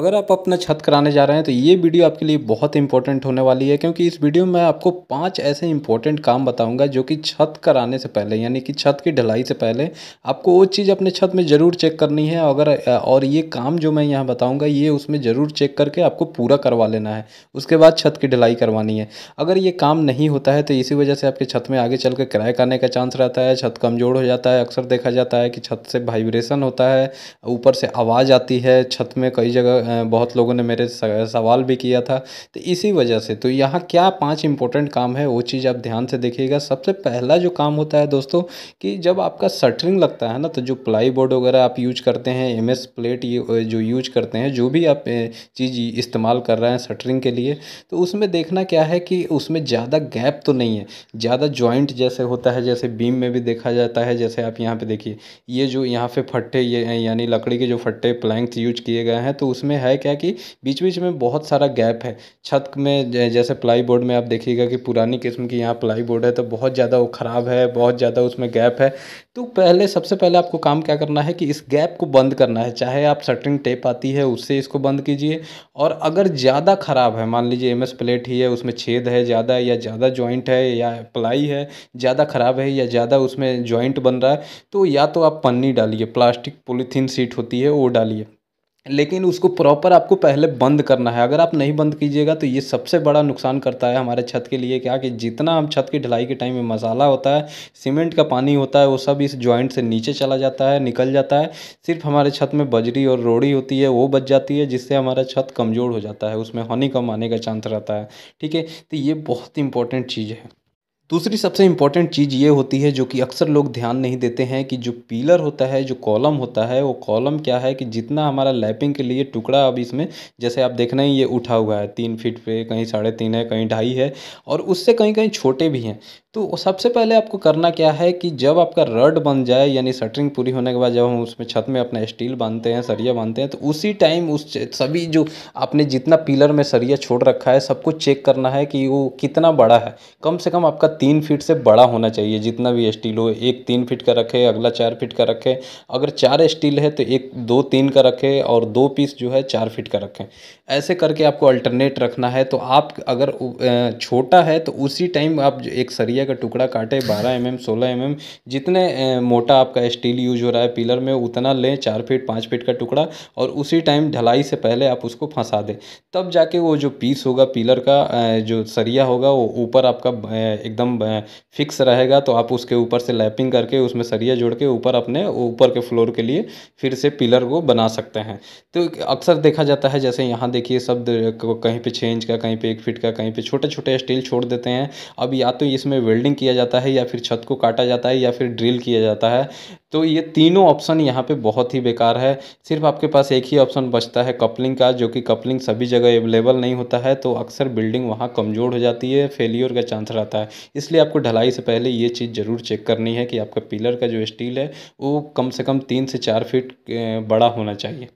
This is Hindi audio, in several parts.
अगर आप अपना छत कराने जा रहे हैं तो ये वीडियो आपके लिए बहुत इंपॉर्टेंट होने वाली है क्योंकि इस वीडियो में आपको पांच ऐसे इंपॉर्टेंट काम बताऊंगा जो कि छत कराने से पहले यानी कि छत की ढलाई से पहले आपको वो चीज़ अपने छत में ज़रूर चेक करनी है अगर और ये काम जो मैं यहाँ बताऊँगा ये उसमें ज़रूर चेक करके आपको पूरा करवा लेना है उसके बाद छत की ढलाई करवानी है अगर ये काम नहीं होता है तो इसी वजह से आपके छत में आगे चल कर क्रैक आने का चांस रहता है छत कमज़ोर हो जाता है अक्सर देखा जाता है कि छत से वाइब्रेशन होता है ऊपर से आवाज़ आती है छत में कई जगह बहुत लोगों ने मेरे सवाल भी किया था तो इसी वजह से तो यहाँ क्या पाँच इंपॉर्टेंट काम है वो चीज़ आप ध्यान से देखिएगा सबसे पहला जो काम होता है दोस्तों कि जब आपका सटरिंग लगता है ना तो जो प्लाई बोर्ड वगैरह आप यूज करते हैं एम प्लेट जो यूज करते हैं जो भी आप चीज़ इस्तेमाल कर रहे हैं सटरिंग के लिए तो उसमें देखना क्या है कि उसमें ज़्यादा गैप तो नहीं है ज़्यादा ज्वाइंट जैसे होता है जैसे बीम में भी देखा जाता है जैसे आप यहाँ पे देखिए ये जो यहाँ पे फट्टे ये यानी लकड़ी के जो फट्टे प्लैंक्स यूज किए गए हैं तो उसमें में है क्या कि बीच बीच में बहुत सारा गैप है छत में जैसे प्लाई बोर्ड में आप देखिएगा कि पुरानी किस्म की यहाँ प्लाई बोर्ड है तो बहुत ज़्यादा वो ख़राब है बहुत ज़्यादा उसमें गैप है तो पहले सबसे पहले आपको काम क्या करना है कि इस गैप को बंद करना है चाहे आप सटरिंग टेप आती है उससे इसको बंद कीजिए और अगर ज़्यादा ख़राब है मान लीजिए एम प्लेट ही है उसमें छेद है ज़्यादा या ज़्यादा जॉइंट है या प्लाई है ज़्यादा ख़राब है या ज़्यादा उसमें जॉइंट बन रहा है तो या तो आप पन्नी डालिए प्लास्टिक पोलिथीन सीट होती है वो डालिए लेकिन उसको प्रॉपर आपको पहले बंद करना है अगर आप नहीं बंद कीजिएगा तो ये सबसे बड़ा नुकसान करता है हमारे छत के लिए क्या कि जितना हम छत की ढलाई के टाइम में मसाला होता है सीमेंट का पानी होता है वो सब इस जॉइंट से नीचे चला जाता है निकल जाता है सिर्फ हमारे छत में बजरी और रोड़ी होती है वो बच जाती है जिससे हमारा छत कमज़ोर हो जाता है उसमें हनी कम आने का चांस रहता है ठीक है तो ये बहुत इंपॉर्टेंट चीज़ है दूसरी सबसे इम्पॉर्टेंट चीज़ ये होती है जो कि अक्सर लोग ध्यान नहीं देते हैं कि जो पीलर होता है जो कॉलम होता है वो कॉलम क्या है कि जितना हमारा लैपिंग के लिए टुकड़ा अब इसमें जैसे आप देख रहे हैं ये उठा हुआ है तीन फीट पे कहीं साढ़े तीन है कहीं ढाई है और उससे कहीं कहीं छोटे भी हैं तो सबसे पहले आपको करना क्या है कि जब आपका रड बन जाए यानी शटरिंग पूरी होने के बाद जब हम उसमें छत में अपना स्टील बांधते हैं सरिया बांधते हैं तो उसी टाइम उस सभी जो आपने जितना पिलर में सरिया छोड़ रखा है सबको चेक करना है कि वो कितना बड़ा है कम से कम आपका तीन फीट से बड़ा होना चाहिए जितना भी स्टील हो एक तीन फिट का रखे अगला चार फिट का रखें अगर चार स्टील है तो एक दो तीन का रखें और दो पीस जो है चार फिट का रखें ऐसे करके आपको अल्टरनेट रखना है तो आप अगर छोटा है तो उसी टाइम आप एक सरिया एरिया का टुकड़ा काटे बारह एम एम सोलह एम एम जितने मोटा आपका स्टील यूज हो रहा है पिलर में उतना लें चार फीट पाँच फीट का टुकड़ा और उसी टाइम ढलाई से पहले आप उसको फंसा दें तब जाके वो जो पीस होगा पिलर का जो सरिया होगा वो ऊपर आपका एकदम फिक्स रहेगा तो आप उसके ऊपर से लैपिंग करके उसमें सरिया जोड़ के ऊपर अपने ऊपर के फ्लोर के लिए फिर से पिलर को बना सकते हैं तो अक्सर देखा जाता है जैसे यहाँ देखिए सब कहीं पे छः इंच का कहीं पे एक फिट का कहीं पे छोटे छोटे स्टील छोड़ देते हैं अब या तो इसमें वेल्डिंग किया जाता है या फिर छत को काटा जाता है या फिर ड्रिल किया जाता है तो ये तीनों ऑप्शन यहाँ पे बहुत ही बेकार है सिर्फ आपके पास एक ही ऑप्शन बचता है कपलिंग का जो कि कपलिंग सभी जगह अवेलेबल नहीं होता है तो अक्सर बिल्डिंग वहाँ कमज़ोर हो जाती है फेलियर का चांस रहता है इसलिए आपको ढलाई से पहले ये चीज़ ज़रूर चेक करनी है कि आपका पिलर का जो स्टील है वो कम से कम तीन से चार फीट बड़ा होना चाहिए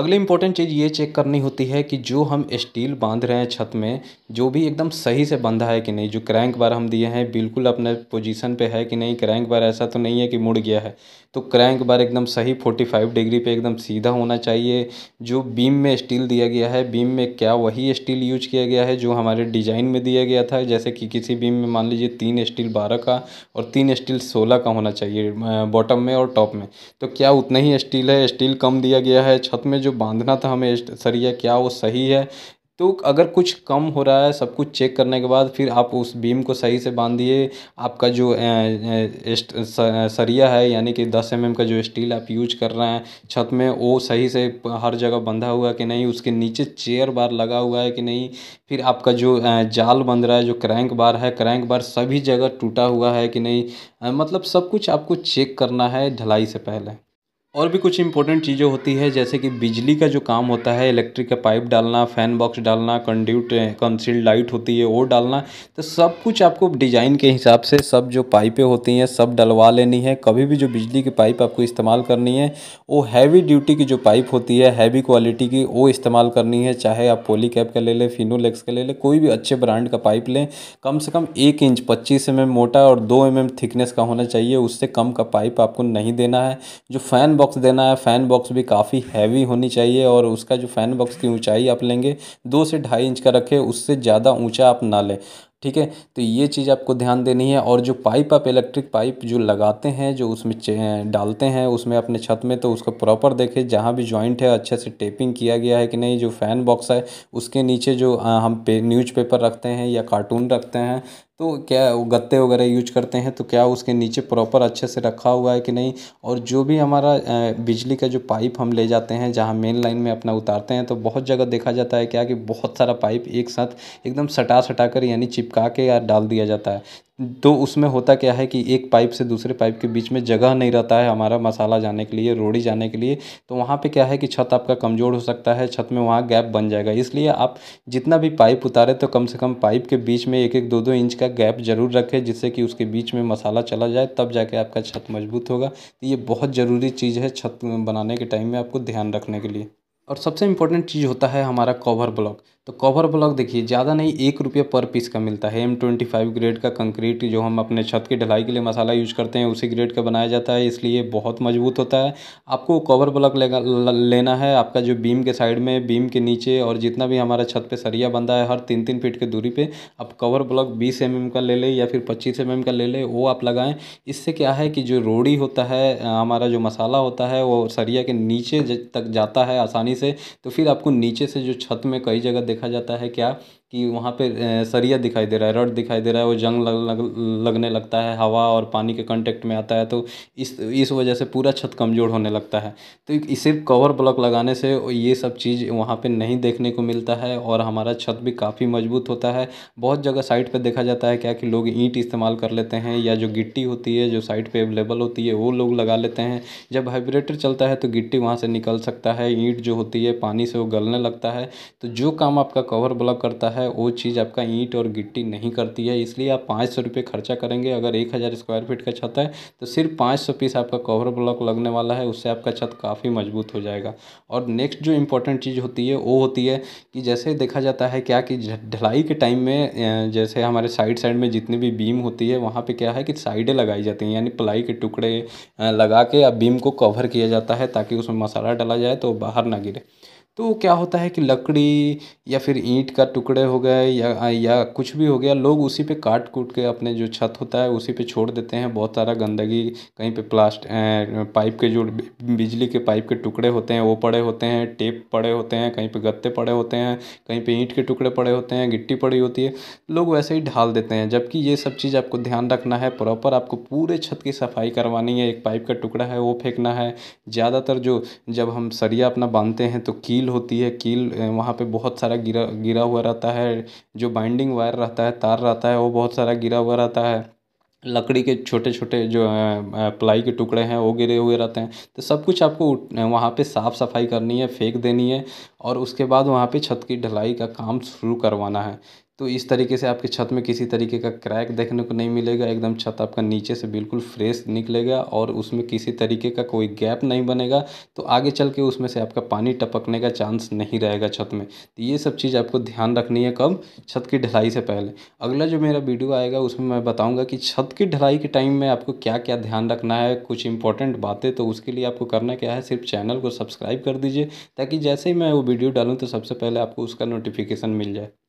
अगली इम्पोर्टेंट चीज़ ये चेक करनी होती है कि जो हम स्टील बांध रहे हैं छत में जो भी एकदम सही से बंधा है कि नहीं जो क्रैंक बार हम दिए हैं बिल्कुल अपने पोजीशन पे है कि नहीं क्रैंक बार ऐसा तो नहीं है कि मुड़ गया है तो क्रैंक बार एकदम सही 45 डिग्री पे एकदम सीधा होना चाहिए जो बीम में स्टील दिया गया है बीम में क्या वही स्टील यूज किया गया है जो हमारे डिज़ाइन में दिया गया था जैसे कि किसी बीम में मान लीजिए तीन स्टील बारह का और तीन स्टील सोलह का होना चाहिए बॉटम में और टॉप में तो क्या उतना ही स्टील है स्टील कम दिया गया है छत में जो जो बांधना था हमें सरिया क्या वो सही है तो अगर कुछ कम हो रहा है सब कुछ चेक करने के बाद फिर आप उस बीम को सही से बांधिए आपका जो सरिया है यानी कि दस एम mm का जो स्टील आप यूज कर रहे हैं छत में वो सही से हर जगह बंधा हुआ कि नहीं उसके नीचे चेयर बार लगा हुआ है कि नहीं फिर आपका जो जाल बंध रहा है जो क्रैंक बार है क्रैंक बार सभी जगह टूटा हुआ है कि नहीं मतलब सब कुछ आपको चेक करना है ढलाई से पहले और भी कुछ इंपॉर्टेंट चीज़ें होती है जैसे कि बिजली का जो काम होता है इलेक्ट्रिक का पाइप डालना फ़ैन बॉक्स डालना कंड्यूट कंसील्ड लाइट होती है वो डालना तो सब कुछ आपको डिज़ाइन के हिसाब से सब जो पाइपें होती हैं सब डलवा लेनी है कभी भी जो बिजली की पाइप आपको इस्तेमाल करनी है वो हैवी ड्यूटी की जो पाइप होती है हैवी क्वालिटी की वो इस्तेमाल करनी है चाहे आप पोली कैप का ले लें फिनोलेक्स का ले लें कोई भी अच्छे ब्रांड का पाइप लें कम से कम एक इंच पच्चीस एम mm मोटा और दो एम mm थिकनेस का होना चाहिए उससे कम का पाइप आपको नहीं देना है जो फ़ैन बॉक्स देना है फ़ैन बॉक्स भी काफ़ी हैवी होनी चाहिए और उसका जो फ़ैन बॉक्स की ऊंचाई आप लेंगे दो से ढाई इंच का रखें उससे ज़्यादा ऊंचा आप ना लें ठीक है तो ये चीज़ आपको ध्यान देनी है और जो पाइप आप इलेक्ट्रिक पाइप जो लगाते हैं जो उसमें डालते हैं उसमें अपने छत में तो उसको प्रॉपर देखें जहाँ भी जॉइंट है अच्छे से टेपिंग किया गया है कि नहीं जो फ़ैन बॉक्स है उसके नीचे जो हम पे न्यूज़पेपर रखते हैं या कार्टून रखते हैं तो क्या वो गत्ते वगैरह यूज करते हैं तो क्या उसके नीचे प्रॉपर अच्छे से रखा हुआ है कि नहीं और जो भी हमारा बिजली का जो पाइप हम ले जाते हैं जहाँ मेन लाइन में अपना उतारते हैं तो बहुत जगह देखा जाता है क्या कि बहुत सारा पाइप एक साथ एकदम सटा सटा कर यानी चिपका के या डाल दिया जाता है तो उसमें होता क्या है कि एक पाइप से दूसरे पाइप के बीच में जगह नहीं रहता है हमारा मसाला जाने के लिए रोड़ी जाने के लिए तो वहाँ पे क्या है कि छत आपका कमज़ोर हो सकता है छत में वहाँ गैप बन जाएगा इसलिए आप जितना भी पाइप उतारे तो कम से कम पाइप के बीच में एक एक दो दो इंच का गैप ज़रूर रखें जिससे कि उसके बीच में मसाला चला जाए तब जाके आपका छत मजबूत होगा तो ये बहुत ज़रूरी चीज़ है छत बनाने के टाइम में आपको ध्यान रखने के लिए और सबसे इम्पोर्टेंट चीज़ होता है हमारा कवर ब्लॉक तो कवर ब्लॉक देखिए ज़्यादा नहीं एक रुपये पर पीस का मिलता है एम ट्वेंटी फाइव ग्रेड का कंक्रीट जो हम अपने छत की ढलाई के लिए मसाला यूज करते हैं उसी ग्रेड का बनाया जाता है इसलिए बहुत मजबूत होता है आपको कवर ब्लॉक लेना है आपका जो बीम के साइड में बीम के नीचे और जितना भी हमारा छत पर सरिया बंधा है हर तीन तीन फीट की दूरी पर आप कवर ब्लॉक बीस एम mm का ले लें या फिर पच्चीस एम mm का ले लें वो आप लगाएँ इससे क्या है कि जो रोड़ी होता है हमारा जो मसाला होता है वो सरिया के नीचे तक जाता है आसानी से तो फिर आपको नीचे से जो छत में कई जगह देख देखा जाता है क्या कि वहाँ पे सरिया दिखाई दे रहा है रड दिखाई दे रहा है वो जंग लग, लग, लगने लगता है हवा और पानी के कांटेक्ट में आता है तो इस इस वजह से पूरा छत कमज़ोर होने लगता है तो सिर्फ कवर ब्लॉक लगाने से ये सब चीज़ वहाँ पे नहीं देखने को मिलता है और हमारा छत भी काफ़ी मजबूत होता है बहुत जगह साइट पर देखा जाता है क्या कि लोग ईंट इस्तेमाल कर लेते हैं या जो गिट्टी होती है जो साइट पर अवेलेबल होती है वो लोग लगा लेते हैं जब हाइब्रेटर चलता है तो गिट्टी वहाँ से निकल सकता है ईंट जो होती है पानी से वो गलने लगता है तो जो काम आपका कवर ब्लॉक करता है है वो चीज़ आपका ईंट और गिट्टी नहीं करती है इसलिए आप पाँच सौ रुपये खर्चा करेंगे अगर एक हज़ार स्क्वायर फीट का छत है तो सिर्फ पाँच सौ पीस आपका कवर ब्लॉक लगने वाला है उससे आपका छत काफ़ी मजबूत हो जाएगा और नेक्स्ट जो इंपॉर्टेंट चीज़ होती है वो होती है कि जैसे देखा जाता है क्या कि ढलाई के टाइम में जैसे हमारे साइड साइड में जितनी भी बीम होती है वहाँ पर क्या है कि साइडें लगाई जाती हैं यानी प्लाई के टुकड़े लगा के अब बीम को कवर किया जाता है ताकि उसमें मसाला डाला जाए तो बाहर ना गिरे तो क्या होता है कि लकड़ी या फिर ईंट का टुकड़े हो गए या या कुछ भी हो गया लोग उसी पे काट कूट के अपने जो छत होता है उसी पे छोड़ देते हैं बहुत सारा गंदगी कहीं पे प्लास्ट पाइप के जो बिजली के पाइप के टुकड़े होते हैं वो पड़े होते हैं टेप पड़े होते हैं कहीं पे गत्ते पड़े होते हैं कहीं पे ईंट के टुकड़े पड़े होते हैं गिट्टी पड़ी होती है लोग वैसे ही ढाल देते हैं जबकि ये सब चीज़ आपको ध्यान रखना है प्रॉपर आपको पूरे छत की सफाई करवानी है एक पाइप का टुकड़ा है वो फेंकना है ज़्यादातर जो जब हम सरिया अपना बांधते हैं तो की कील होती है कील वहाँ पे बहुत सारा गिरा गिरा हुआ रहता है जो बाइंडिंग वायर रहता है तार रहता है वो बहुत सारा गिरा हुआ रहता है लकड़ी के छोटे छोटे जो प्लाई के टुकड़े हैं वो गिरे हुए रहते हैं तो सब कुछ आपको वहाँ पे साफ़ सफाई करनी है फेंक देनी है और उसके बाद वहाँ पे छत की ढलाई का काम शुरू करवाना है तो इस तरीके से आपके छत में किसी तरीके का क्रैक देखने को नहीं मिलेगा एकदम छत आपका नीचे से बिल्कुल फ्रेश निकलेगा और उसमें किसी तरीके का कोई गैप नहीं बनेगा तो आगे चल के उसमें से आपका पानी टपकने का चांस नहीं रहेगा छत में तो ये सब चीज़ आपको ध्यान रखनी है कब छत की ढलाई से पहले अगला जो मेरा वीडियो आएगा उसमें मैं बताऊँगा कि छत की ढलाई के टाइम में आपको क्या क्या ध्यान रखना है कुछ इंपॉर्टेंट बातें तो उसके लिए आपको करना क्या है सिर्फ चैनल को सब्सक्राइब कर दीजिए ताकि जैसे ही मैं वो वीडियो डालूँ तो सबसे पहले आपको उसका नोटिफिकेशन मिल जाए